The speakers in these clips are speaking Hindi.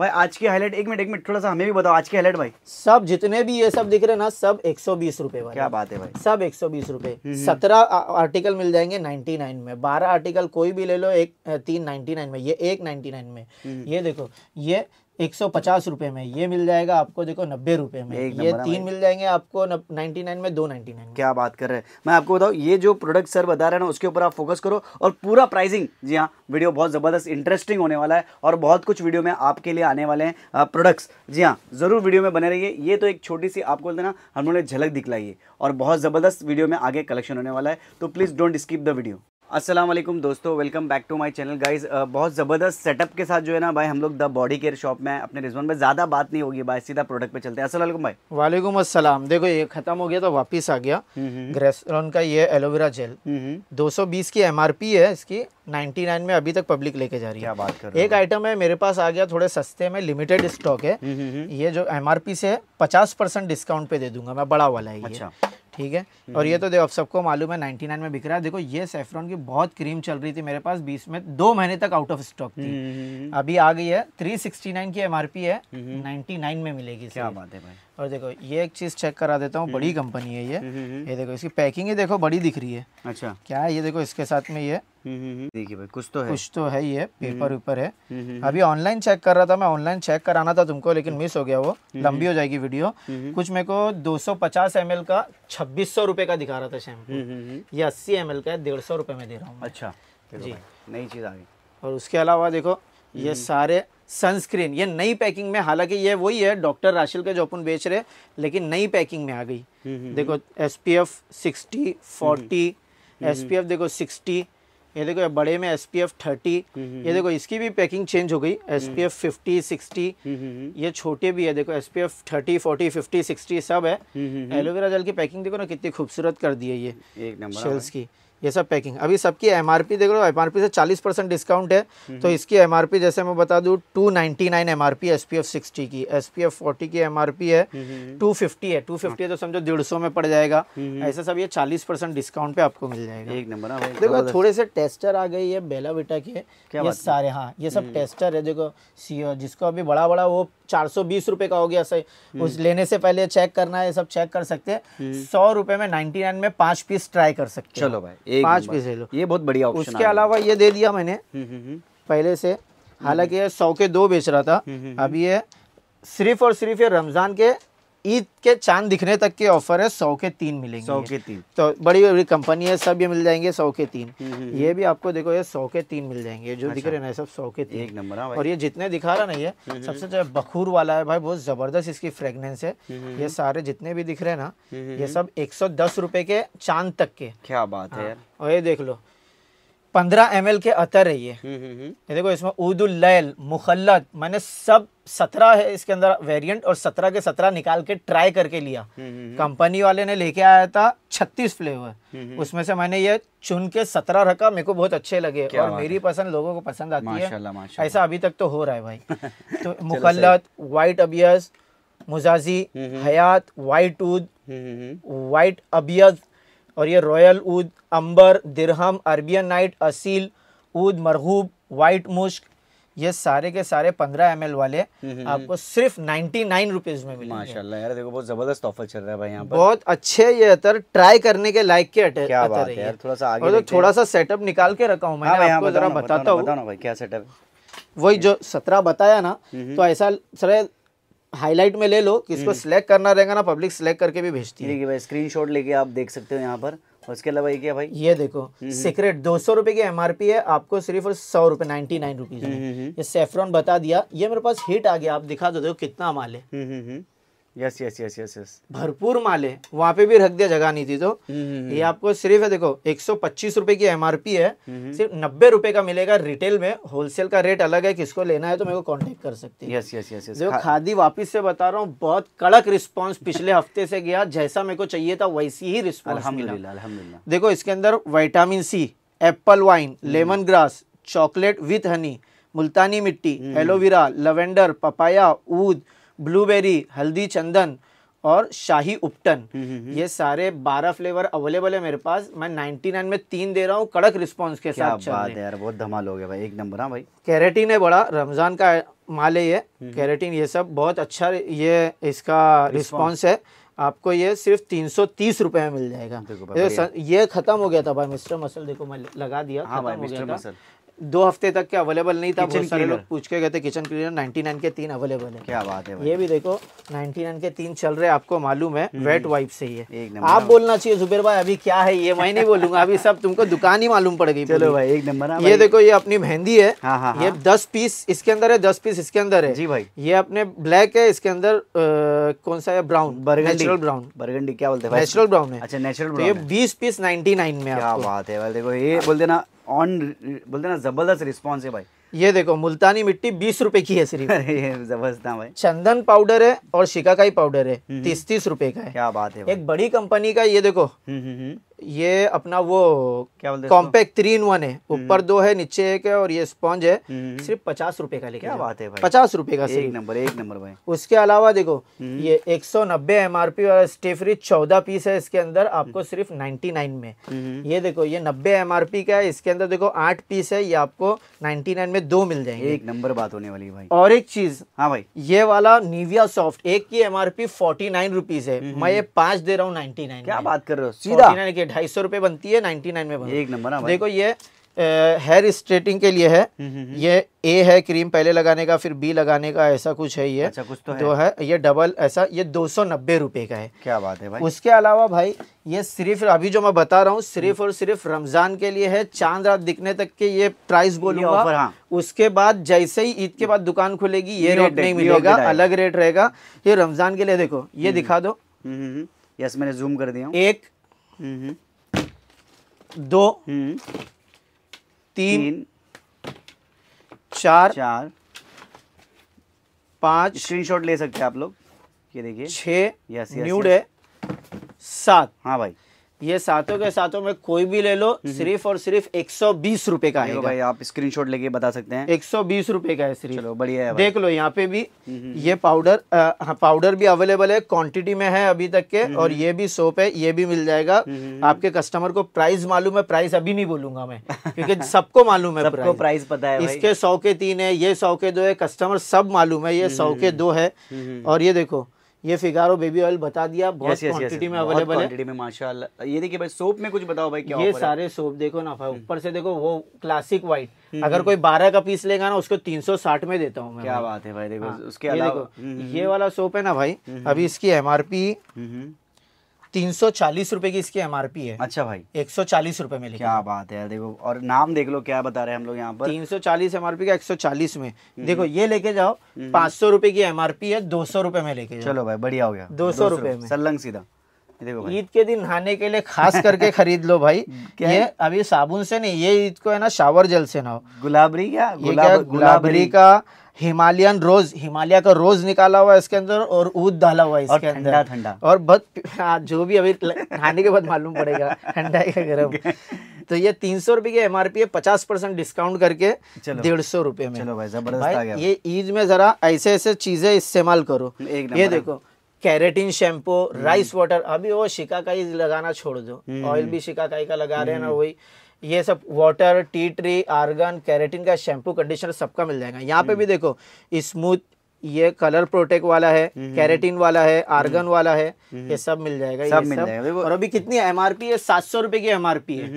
भाई आज की हाईलाइट एक मिनट एक मिनट थोड़ा सा हमें भी बताओ आज की हाईलाइट भाई सब जितने भी ये सब दिख रहे ना सब एक सौ बीस रुपए क्या बात है भाई सब एक सौ बीस हम्म, हम्म। सत्रह आर्टिकल मिल जाएंगे नाइनटी नाइन में बारह आर्टिकल कोई भी ले लो एक तीन नाइनटी नाइन में ये एक नाइनटी नाइन में हम्म। ये देखो ये एक सौ पचास रुपये में ये मिल जाएगा आपको देखो नब्बे रुपये में ये तीन मिल जाएंगे आपको नाइन्टी नाइन में दो नाइन्टी नाइन क्या बात कर रहे हैं मैं आपको बताऊँ ये जो प्रोडक्ट सर बता रहे हैं ना उसके ऊपर आप फोकस करो और पूरा प्राइसिंग जी हाँ वीडियो बहुत ज़बरदस्त इंटरेस्टिंग होने वाला है और बहुत कुछ वीडियो में आपके लिए आने वाले हैं प्रोडक्ट्स जी हाँ ज़रूर वीडियो में बने रहिए ये तो एक छोटी सी आपको बोलते ना हम लोगों ने झलक दिखलाई है और बहुत ज़बरदस्त वीडियो में आगे कलेक्शन होने वाला है तो please don't skip the video असलम दोस्तों welcome back to my channel guys बहुत ज़बरदस्त सेटअप के साथ जो है ना भाई हम लोग द बॉडी केयर शॉप में अपने रिजवान में ज़्यादा बात नहीं होगी भाई सीधा प्रोडक्ट पे चलते हैं असल भाई वालेकुम असलम देखो ये खत्म हो गया तो वापस आ गया ग्रेसरॉन हम्म, हम्म। का ये एलोवेरा जेल 220 की एम है इसकी 99 में अभी तक पब्लिक लेके जा रही है बात कर एक आइटम है मेरे पास आ गया थोड़े सस्ते में लिमिटेड स्टॉक है हम्म, ये जो एम से है पचास डिस्काउंट पे दे दूंगा मैं बड़ा वाला है ठीक है और ये तो देखो सबको मालूम है 99 में बिक रहा है देखो ये सेफ्रॉन की बहुत क्रीम चल रही थी मेरे पास बीस में दो महीने तक आउट ऑफ स्टॉक थी हम्म, हम्म, हम्म। अभी आ गई है 369 की एमआरपी है 99 में मिलेगी क्या बात है भाई और देखो ये एक चीज़ चेक करा देता हूँ बड़ी कंपनी हम्म। है ये हम्म, हम्म, ये देखो इसकी पैकिंग ही देखो बड़ी दिख रही है अच्छा क्या है ये देखो इसके साथ में ये देखिए भाई कुछ तो है कुछ तो है ये पेपर ऊपर है अभी ऑनलाइन चेक कर रहा था मैं ऑनलाइन चेक कराना था तुमको लेकिन मिस हो गया वो लंबी हो जाएगी वीडियो कुछ मेरे को 250 ml का छब्बीस सौ रुपए का दिखा रहा था शैम्पू ये 80 ml का है डेढ़ सौ रुपए में दे रहा हूँ अच्छा जी नई चीज़ आ गई और उसके अलावा देखो ये सारे सनस्क्रीन ये नई पैकिंग में हालांकि ये वही है डॉक्टर राशिल का जो अपन बेच रहे लेकिन नई पैकिंग में आ गई हम्म, हम्म, देखो हम्म। S P F sixty forty S P F देखो सिक्सटी ये देखो बड़े में एस पी एफ थर्टी ये देखो इसकी भी पैकिंग चेंज हो गई S P F fifty sixty ये छोटे भी है देखो S P F thirty forty fifty sixty सब है एलोवेरा जेल की पैकिंग देखो ना कितनी खूबसूरत कर दी है ये एक नंबर शेल्स की ये सब पैकिंग अभी सबकी एम आर पी देख लो एम आर पी से चालीस परसेंट डिस्काउंट है तो हम्म। इसकी एम आर पी जैसे मैं बता दूँ two ninety nine M R P S P F sixty की एस पी एफ फोर्टी की एम आर पी है टू हम्म, फिफ्टी हम्म, है टू फिफ्टी है तो समझो डेढ़ सौ में पड़ जाएगा ऐसा सब ये चालीस परसेंट डिस्काउंट पे आपको मिल जाएगा एक नंबर हाँ, देखो थोड़े से टेस्टर आ गई है बेला बेटा के ये सारे हाँ ये सब टेस्टर है देखो जिसको अभी बड़ा बड़ा वो चार सौ बीस रुपए का हो गया सही हम्म। उस लेने से पहले चेक करना है सब चेक कर सकते हैं हम्म। सौ रुपए में नाइनटी नाइन में पांच पीस ट्राई कर सकते चलो भाई पांच पीस ले लो ये बहुत बढ़िया उसके अलावा ये दे दिया मैंने हम्म, पहले से हालांकि ये सौ के दो बेच रहा था अभी ये सिर्फ और सिर्फ ये रमजान के ईद के चांद दिखने तक के ऑफर है सौ के तीन मिलेंगे सौ के तीन तो बड़ी बड़ी कंपनी है सब ये मिल जाएंगे सौ के तीन हम्म, हम्म, ये हम्म। भी आपको देखो ये सौ के तीन मिल जाएंगे जो अच्छा। दिख रहे हैं सब सौ के तीन एक नंबर और ये जितने दिखा रहा नहीं है सबसे जो बखूर वाला है भाई बहुत जबरदस्त इसकी फ्रेगनेंस है ये सारे जितने भी दिख रहे हैं ना ये सब एक सौ दस के चांद तक के क्या बात है हाँ। और ये देख लो पंद्रह एम के अतर है ये देखो इसमें उदुल मुखलत मैंने सब सत्रह है इसके अंदर वेरिएंट और सत्रह के सत्रह निकाल के ट्राई करके लिया कंपनी हम्म, हम्म, हम्म। वाले ने लेके आया था छत्तीस फ्लेवर उसमें से मैंने ये चुन के सत्रह रखा मेरे को बहुत अच्छे लगे और मेरी पसंद लोगों को पसंद आती है ऐसा अभी तक तो हो रहा है भाई तो मुखलत वाइट अबियस मुजाजी हयात वाइट उद वाइट अबियस और ये रॉयल उद अंबर दिरहम अरबियन नाइट असील उद मरहूब वाइट मुश्क ये सारे के सारे पंद्रह एम वाले हम्म, हम्म, आपको हम्म। सिर्फ नाइनटी नाइन रुपीज में माशाल्लाह यार देखो बहुत जबरदस्त ऑफर चल रहा है भाई यहाँ पर बहुत अच्छे ये अतर ट्राई करने के लायक के अटर क्या बात है यार थोड़ा सा आगे और तो थोड़ा सा सेटअप निकाल के रखा हूँ मैं हाँ हाँ, आपको जरा बताता हूँ क्या सेटअप वही जो सत्रह बताया ना तो ऐसा सर हाईलाइट में ले लो किसको सिलेक्ट करना रहेगा ना पब्लिक सिलेक्ट करके भी भेजती है स्क्रीन शॉट लेके आप देख सकते हो यहाँ पर उसके अलावा ये क्या भाई ये देखो सीक्रेट हम्म, हम्म। दो सौ रुपए की एमआरपी है आपको सिर्फ और सौ रुपए नाइनटी नाइन रुपीज ये सेफ्रॉन बता दिया ये मेरे पास हिट आ गया आप दिखा तो दो देखो कितना माल है hmm, yes yes yes yes yes भरपूर माल है वहाँ पे भी रख दिया जगह नहीं थी तो हम्म, हम्म, हम्म। ये आपको सिर्फ देखो एक सौ पच्चीस रूपए की एमआरपी है सिर्फ नब्बे रुपए का मिलेगा रिटेल में होलसेल का रेट अलग है किसको लेना है तो मेरे को कांटेक्ट कर सकते हैं यस यस यस यस जो खादी वापिस से बता रहा हूँ बहुत कड़क रिस्पॉन्स पिछले हफ्ते से गया जैसा मेरे को चाहिए था वैसी ही रिस्पॉन्स देखो इसके अंदर vitamin C apple wine lemon grass chocolate with honey मुल्तानी मिट्टी एलोवेरा लवेंडर पपाया ऊद ब्लूबेरी हल्दी चंदन और शाही उपटन हम्म, हम्म, हम्म। ये सारे बारह फ्लेवर अवेलेबल है मेरे पास मैं 99 में तीन दे रहा हूँ कड़क रिस्पांस के क्या साथ बात है यार बहुत धमाल हो गया भाई एक नंबर हाँ भाई कैरेटीन है बड़ा रमजान का माल है ये कैरेटीन ये सब बहुत अच्छा ये इसका रिस्पॉन्स है आपको ये सिर्फ तीन सौ तीस रुपए में मिल जाएगा ये, ये खत्म हो गया था भाई मिस्टर मसल देखो मैं लगा दिया हाँ भाई मिस्टर मसल दो हफ्ते तक के अवेलेबल नहीं था बहुत सारे लोग पूछ के गए थे किचन क्लीनर 99 के तीन अवेलेबल है क्या बात है ये भी देखो 99 के तीन चल रहे आपको मालूम है वेट हम्म। वाइप से है आप बोलना चाहिए जुबेर भाई अभी क्या है ये मैं नहीं बोलूंगा अभी सब तुमको दुकान ही मालूम पड़ गई चलो भाई एक नंबर हाँ ये देखो ये अपनी मेहंदी है हाँ, हाँ, ये दस पीस इसके अंदर है दस पीस इसके अंदर है जी भाई ये अपने ब्लैक है इसके अंदर कौन सा है ब्राउन नेचुरल ब्राउन बर्गंडी क्या बोलते हैं नेचुरल ब्राउन है अच्छा नेचुरल तो ये बीस पीस नाइनटी में क्या बात है देखो ये बोल देना ऑन बोलते ना जबरदस्त रिस्पॉन्स है भाई ये देखो मुल्तानी मिट्टी बीस रुपए की है सिर्फ ये जबरदस्त भाई चंदन पाउडर है और शिकाकाई पाउडर है हम्म, हम्म। तीस तीस रुपए का है क्या बात है एक बड़ी कंपनी का ये देखो हम्म, ये अपना वो क्या बोलते कॉम्पैक्ट थ्री इन वन है हम्म। ऊपर दो है नीचे एक है और ये स्पॉन्ज है हम्म। सिर्फ पचास रुपए का लेके बात है भाई पचास रुपए का एक नंबर एक नंबर भाई उसके अलावा देखो हम्म। ये एक सौ नब्बे एम आर पी और स्टेफरी चौदह पीस है इसके अंदर आपको सिर्फ नाइन्टी नाइन में ये देखो ये नब्बे एम आर पी का है इसके अंदर देखो आठ पीस है ये आपको नाइन्टी नाइन में दो मिल जाएंगे एक नंबर बात होने वाली भाई और एक चीज हाँ भाई ये वाला निविया सॉफ्ट एक की M R P forty nine rupees है मैं ये पांच दे रहा हूँ नाइन्टी नाइन क्या बात कर रहे हो सीधा ढाई सौ रुपए बनती है नाइनटी नाइन में एक नंबर हाँ देखो ये हेयर स्ट्रेटिंग के लिए है हम्म, हम्म, हम्म। ये ए है क्रीम पहले लगाने का फिर बी लगाने का ऐसा कुछ है ये अच्छा कुछ तो है, तो है ये डबल ऐसा ये दो सौ नब्बे रुपए का है क्या बात है भाई उसके अलावा भाई ये सिर्फ अभी जो मैं बता रहा हूँ सिर्फ और सिर्फ रमजान के लिए है चांद रात दिखने तक के ये प्राइस बोलूंगा हाँ। उसके बाद जैसे ही ईद के बाद दुकान खुलेगी ये रेट नहीं मिलेगा अलग रेट रहेगा ये रमजान के लिए देखो ये दिखा दो यस मैंने जूम कर दिया एक दो तीन, तीन चार चार पांच स्क्रीनशॉट ले सकते हैं आप लोग ये देखिए छह न्यूड है सात हाँ भाई ये सातों के सातों में कोई भी ले लो हम्म। सिर्फ और सिर्फ एक सौ बीस रूपए का है भाई आप स्क्रीनशॉट लेके बता सकते हैं एक सौ बीस रूपए का है सिर्फ चलो बढ़िया है देख लो यहाँ पे भी हम्म, हम्म, ये पाउडर आ, पाउडर भी अवेलेबल है क्वांटिटी में है अभी तक के और ये भी सोप है ये भी मिल जाएगा आपके कस्टमर को प्राइस मालूम है प्राइस अभी नहीं बोलूंगा मैं क्योंकि सबको मालूम है सबको प्राइस पता है इसके सौ के तीन है ये सौ के दो है कस्टमर सब मालूम है ये सौ के दो है और ये देखो ये फिगारो बेबी ऑयल बता दिया बहुत yes, yes, yes, yes, में अवेलेबल है में माशाल्लाह ये देखिए भाई सोप में कुछ बताओ भाई क्या ये सारे है? सोप देखो ना भाई हम्म। ऊपर से देखो वो क्लासिक हम्म, व्हाइट अगर हम्म। कोई बारह का पीस लेगा ना उसको तीन सौ साठ में देता हूँ क्या बात है भाई देखो हाँ, उसके अलावा ये वाला सोप है ना भाई अभी इसकी एमआरपी तीन सौ चालीस रूपए की इसकी एमआरपी है अच्छा भाई एक सौ चालीस रूपए में क्या बात है देखो और नाम देख लो क्या बता रहे हैं हम लोग यहाँ पर तीन सौ चालीस एमआरपी का एक सौ चालीस में हम्म। देखो ये लेके जाओ हम्म। पांच सौ रूपये की एमआरपी है दो सौ रूपये में लेके जाओ चलो भाई बढ़िया हो गया दो सौ रूपये में सलंग सीधा ईद के दिन नहाने के लिए खास करके खरीद लो भाई ये अभी साबुन से नहीं ये ईद को है ना शावर जल से ना गुलाबरी क्या गुलाबरी का हिमालयन रोज हिमालय का रोज निकाला हुआ है इसके अंदर और ऊद डाला हुआ है इसके और अंदर ठंडा और बहुत हाँ, जो भी अभी खाने के बाद मालूम पड़ेगा ठंडा या गर्म तो ये तीन सौ रुपए की एम आर पी है पचास परसेंट डिस्काउंट करके डेढ़ सौ रुपए में चलो भाई जबरदस्त आ गया ये ईद में जरा ऐसे ऐसे चीजें इस्तेमाल करो ये देखो keratin shampoo rice hmm. Water अभी वो शिकाकाई लगाना छोड़ दो ऑयल हम्म। भी शिकाकाई का लगा रहे हैं ना हम्म। वही ये सब water tea tree argan keratin का शैम्पू कंडीशनर सबका मिल जाएगा यहाँ पे भी हम्म। देखो स्मूथ ये कलर प्रोटेक्ट वाला है कैरेटिन हम्म, हम्म। वाला है आर्गन वाला है ये सब मिल जाएगा सब ये मिल सब। जाएगा और अभी कितनी एमआरपी है सात सौ रुपए की एमआरपी है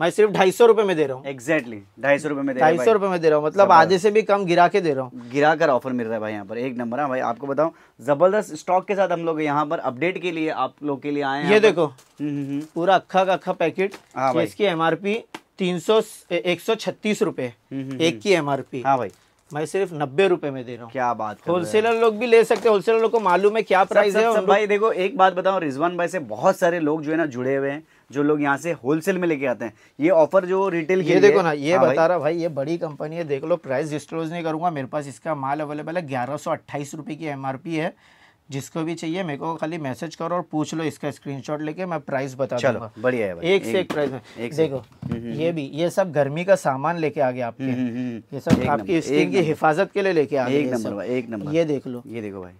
मैं सिर्फ ढाई सौ रुपए में दे रहा हूँ एक्जैक्टली ढाई सौ रुपए में ढाई सौ रुपए में दे रहा हूँ मतलब आधे से भी कम गिरा के दे रहा हूँ गिरा कर ऑफर मिल रहा है भाई यहाँ पर एक नंबर है हाँ भाई आपको बताऊँ जबरदस्त स्टॉक के साथ हम लोग यहाँ पर अपडेट के लिए आप लोग के लिए आए ये देखो हम्म, हम्म, हम्म। पूरा अखा का अखा पैकेट हाँ इसकी एम आर पी तीन सौ एक सौ छत्तीस एक की एम आर पी हाँ भाई मैं सिर्फ नब्बे रुपए में दे रहा हूँ क्या बात होलसेलर लोग भी ले सकते हैं होलसेलर लोग को मालूम है क्या प्राइस है भाई देखो एक बात बताऊँ रिजवान भाई से बहुत सारे लोग जो है ना जुड़े हुए हैं जो लोग यहाँ से होलसेल में लेके आते हैं ये ऑफर जो रिटेल ये देखो ना ये हाँ बता रहा भाई ये बड़ी कंपनी है देख लो प्राइस डिस्क्लोज नहीं करूंगा मेरे पास इसका माल अवेलेबल है ग्यारह सौ की एम है जिसको भी चाहिए मेरे को खाली मैसेज करो और पूछ लो इसका स्क्रीनशॉट लेके मैं प्राइस बता दूंगा बढ़िया है भाई एक से एक प्राइस एक देखो हम्म, हम्म, ये हम्म। भी ये सब गर्मी का सामान लेके आ गया आपके ये सब आपकी स्किन की हिफाजत के लिए लेके आ गया एक नंबर एक नंबर ये देख लो ये देखो भाई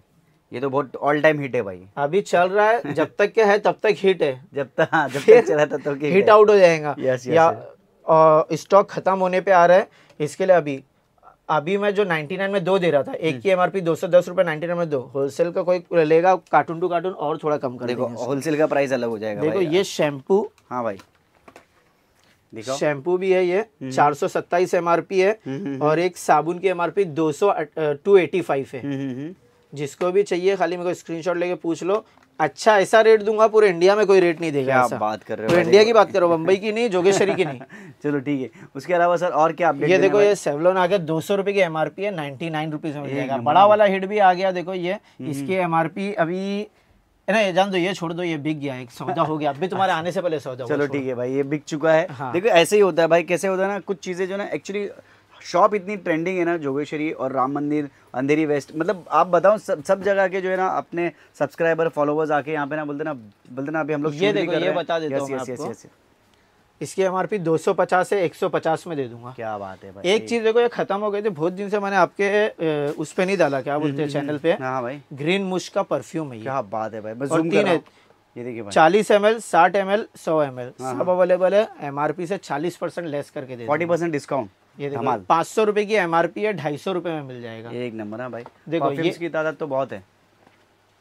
ये तो बहुत ऑल टाइम हिट है भाई अभी चल रहा है जब तक क्या है तब तक हिट है जब तक हाँ, जब तक चला तब तक हिट आउट हो जाएगा यस या स्टॉक खत्म होने पे आ रहा है इसके लिए अभी अभी मैं जो 99 में दो दे रहा था एक हम्म। की एमआरपी दो सौ दस रुपये नाइन्टी में दो होलसेल का कोई लेगा कार्टून टू कार्टून और थोड़ा कम कर देखो होलसेल का प्राइस अलग हो जाएगा देखो ये शैम्पू हाँ भाई शैम्पू भी है ये हम्म। चार सौ सत्ताईस एमआरपी है हम्म, और एक साबुन की एमआरपी दो सौ टू एटी फाइव है जिसको भी चाहिए खाली मेरे को स्क्रीनशॉट लेके पूछ लो अच्छा ऐसा रेट दूंगा पूरे इंडिया में कोई रेट नहीं देगा आप बात कर रहे हो तो इंडिया की बात करो बम्बई की नहीं जोगेश्वरी की नहीं चलो ठीक है उसके अलावा सर और क्या ये देखो ये सेवलोन आ गया दो सौ रुपए की एमआरपी है नाइनटी नाइन रुपीज में बड़ा वाला हिट भी आ गया देखो ये हम्म, हम्म। इसकी एमआरपी अभी नहीं जान दो ये छोड़ दो ये बिक गया एक सौदा हो गया अभी तुम्हारे आने से पहले सौदा चलो ठीक है भाई ये बिक चुका है हाँ। देखो ऐसे ही होता है भाई कैसे होता है ना कुछ चीजें जो ना एक्चुअली शॉप इतनी ट्रेंडिंग है ना जोगेश्वरी और राम मंदिर अंधेरी वेस्ट मतलब आप बताओ सब सब जगह के जो है ना अपने सब्सक्राइबर फॉलोवर्स आके यहाँ पे ना बोलते ना बोलते ना अभी हम लोग ये देखो ये बता देता हूँ इसकी एम आर पी दो सौ पचास से एक सौ पचास में दे दूंगा क्या बात है भाई एक चीज देखो ये खत्म हो गई थी बहुत दिन से मैंने आपके उस पे नहीं डाला क्या बोलते हैं चैनल हम्म, हम्म, पे हाँ भाई ग्रीन मुश का परफ्यूम है क्या बात है भाई ये देखिए चालीस एम एल साठ एम एल सौ एम एल हाँ, सब अवेलेबल हाँ। है एम आर पी से चालीस परसेंट लेस करके दे फोर्टी परसेंट डिस्काउंट ये पाँच सौ रुपये की एम आर पी है ढाई सौ रुपये में मिल जाएगा एक नंबर है भाई देखो ये की तादाद तो बहुत है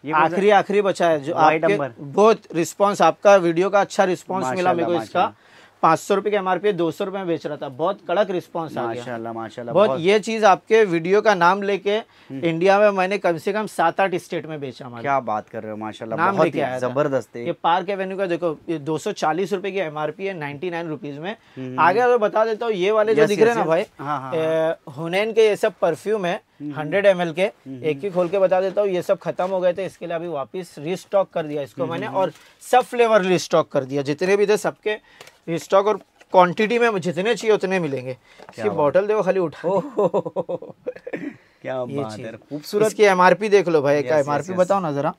ये आखिरी आखिरी बचा है जो नंबर बहुत रिस्पांस आपका वीडियो का अच्छा रिस्पांस मिला मेरे को इसका पाँच सौ रुपए की एमआरपी दो सौ रुपए में बेच रहा था बहुत कड़क रिस्पॉन्स आ गया माशाल्लाह बहुत, बहुत ये चीज़ आपके वीडियो का नाम लेके इंडिया हम्म। में मैंने कम से कम सात आठ स्टेट में बेचा हमारा क्या बात कर रहे हो माशाल्लाह नाम लेके ही जबरदस्त है ये पार्क एवेन्यू का देखो ये दो सौ चालीस रूपए की एम आर पी है नाइनटी नाइन रुपीज़ में हम्म। आगे बता देता हूँ ये वाले जो दिख रहे ना भाई हुनैन हाँ, हाँ, हाँ। के ये सब परफ्यूम है हम्म। हंड्रेड एम के हम्म। एक ही खोल के बता देता हूँ ये सब खत्म हो गए थे इसके लिए अभी वापस रिस्टॉक कर दिया इसको हम्म, मैंने और सब फ्लेवर रिस्टॉक कर दिया जितने भी थे सबके रिस्टॉक और क्वांटिटी में जितने चाहिए उतने मिलेंगे इसकी बॉटल देखो खाली उठा क्या बात है खूबसूरत की एमआरपी देख लो भाई का एमआरपी बताओ ना जरा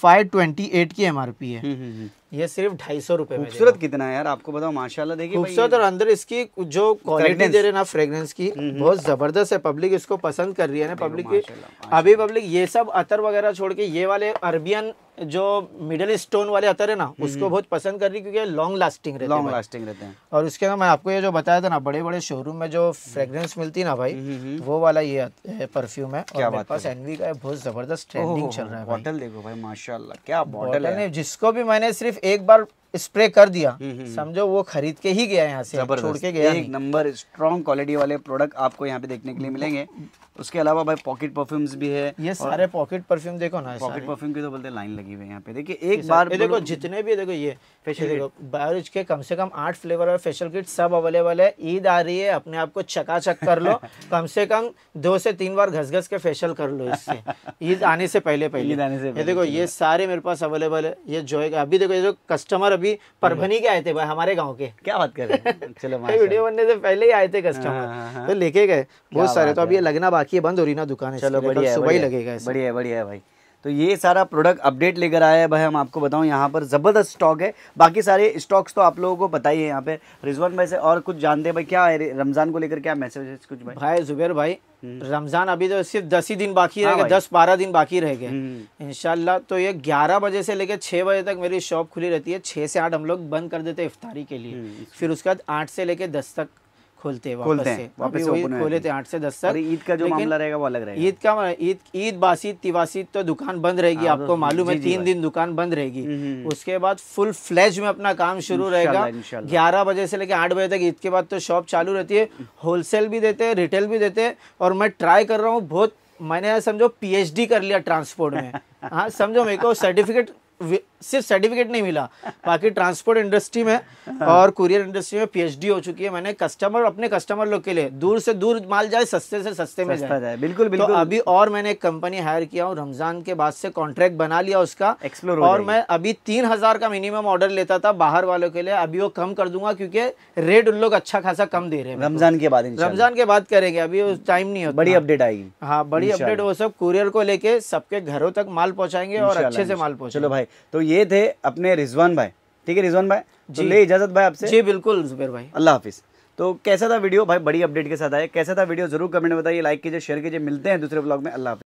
फाइव ट्वेंटी एट की एमआरपी है ये सिर्फ ढाई सौ रुपए खूबसूरत कितना है यार आपको बताओ माशाल्लाह देखिए खूबसूरत और अंदर इसकी जो क्वालिटी दे रहे ना फ्रेग्रेंस की हम्म, हम्म। बहुत जबरदस्त है पब्लिक इसको पसंद कर रही है ना पब्लिक की अभी पब्लिक ये सब अतर वगैरह छोड़ के ये वाले अरबियन जो मिडिल स्टोन वाले अतर है ना हम्म। उसको बहुत पसंद कर रही क्योंकि लॉन्ग लास्टिंग रहते लॉन्ग लास्टिंग रहते हैं और उसके अंदर मैं आपको ये जो बताया था ना बड़े बड़े शोरूम में जो फ्रेग्रेंस मिलती है ना भाई वो वाला ये परफ्यूम है क्या मेरे पास एनवी का बहुत जबरदस्त ट्रेंडिंग चल रहा है बॉटल देखो भाई माशाल्लाह क्या बॉटल है जिसको भी मैंने सिर्फ सिर्फ एक बार स्प्रे कर दिया हम्म, हम्म, हम्म। समझो वो खरीद के ही गया यहाँ से छोड़ के गया एक नंबर स्ट्रॉन्ग क्वालिटी वाले प्रोडक्ट आपको यहाँ पे देखने के लिए मिलेंगे उसके अलावा भाई पॉकेट परफ्यूम्स भी है ये सारे पॉकेट परफ्यूम देखो ना पॉकेट परफ्यूम की तो बोलते लाइन लगी हुई है यहाँ पे देखिए एक बार देखो जितने भी देखो ये फेशियल देखो बायोरिज के कम से कम आठ फ्लेवर और फेशियल किट सब अवेलेबल है ईद आ रही है अपने आप को चकाचक कर लो कम से कम दो से तीन बार घस घस के फेशियल कर लो इससे ईद आने से पहले पहले ईद आने से ये देखो ये सारे मेरे पास अवेलेबल है ये जो है अभी देखो ये जो कस्टमर अभी परभनी के आए थे भाई हमारे गाँव के क्या बात कर रहे हैं चलो वीडियो बनने से पहले ही आए थे कस्टमर हाँ, हाँ, हाँ। तो लेके गए बहुत सारे तो अब ये लगना बाकी बाकी ये बंद हो रही ना दुकान चलो बढ़िया सुबह ही लगेगा बढ़िया बढ़िया है भाई तो ये सारा प्रोडक्ट अपडेट लेकर आया है भाई हम आपको बताऊं यहाँ पर ज़बरदस्त स्टॉक है बाकी सारे स्टॉक्स तो आप लोगों को पता ही है यहाँ पे रिजवान भाई से और कुछ जानते हैं भाई क्या है रमज़ान को लेकर क्या मैसेज कुछ भाई भाई जुबेर भाई हम्म। रमज़ान अभी तो सिर्फ दस ही दिन बाकी रह हाँ गए दस बारह दिन बाकी रह गए हम्म। इनशाला तो ये ग्यारह बजे से लेकर छः बजे तक मेरी शॉप खुली रहती है छः से आठ हम लोग बंद कर देते हैं इफ्तारी के लिए हम्म, फिर उसके बाद आठ से लेकर दस तक खोलते हैं वापस से खोले थे आठ से दस तक ईद का जो मामला रहेगा वो अलग रहेगा ईद का ईद ईद बासी तिवासी तो दुकान बंद रहेगी हाँ, आपको तो मालूम है तीन दिन दुकान बंद रहेगी हम्म, हम्म, हम्म। उसके बाद फुल फ्लैज में अपना काम शुरू रहेगा ग्यारह बजे से लेकर आठ बजे तक ईद के बाद तो शॉप चालू रहती है होलसेल भी देते है रिटेल भी देते है और मैं ट्राई कर रहा हूँ बहुत मैंने समझो पी कर लिया ट्रांसपोर्ट में हाँ समझो मेरे को सर्टिफिकेट सिर्फ सर्टिफिकेट नहीं मिला बाकी ट्रांसपोर्ट इंडस्ट्री में और कुरियर इंडस्ट्री में पीएचडी हो चुकी है मैंने कस्टमर अपने कस्टमर लोग के लिए दूर से दूर माल जाए सस्ते से सस्ते में जाए।, जाए बिल्कुल तो बिल्कुल तो अभी और मैंने एक कंपनी हायर किया और रमजान के बाद से कॉन्ट्रैक्ट बना लिया उसका एक्सप्लोर और मैं अभी तीन हजार का मिनिमम ऑर्डर लेता था बाहर वालों के लिए अभी वो कम कर दूंगा क्योंकि रेट उन लोग अच्छा खासा कम दे रहे हैं रमजान के बाद रमजान के बाद करेंगे अभी टाइम नहीं होता बड़ी अपडेट आएगी हाँ बड़ी अपडेट वो सब कुरियर को लेके सबके घरों तक माल पहुंचाएंगे और अच्छे से माल पहुंचे भाई तो ये थे अपने रिजवान भाई ठीक है रिजवान भाई तो जी तो ले इजाजत भाई आपसे जी बिल्कुल जुबेर भाई अल्लाह हाफिज़ तो कैसा था वीडियो भाई बड़ी अपडेट के साथ आया कैसा था वीडियो जरूर कमेंट में बताइए लाइक कीजिए शेयर कीजिए मिलते हैं दूसरे ब्लॉग में अल्लाह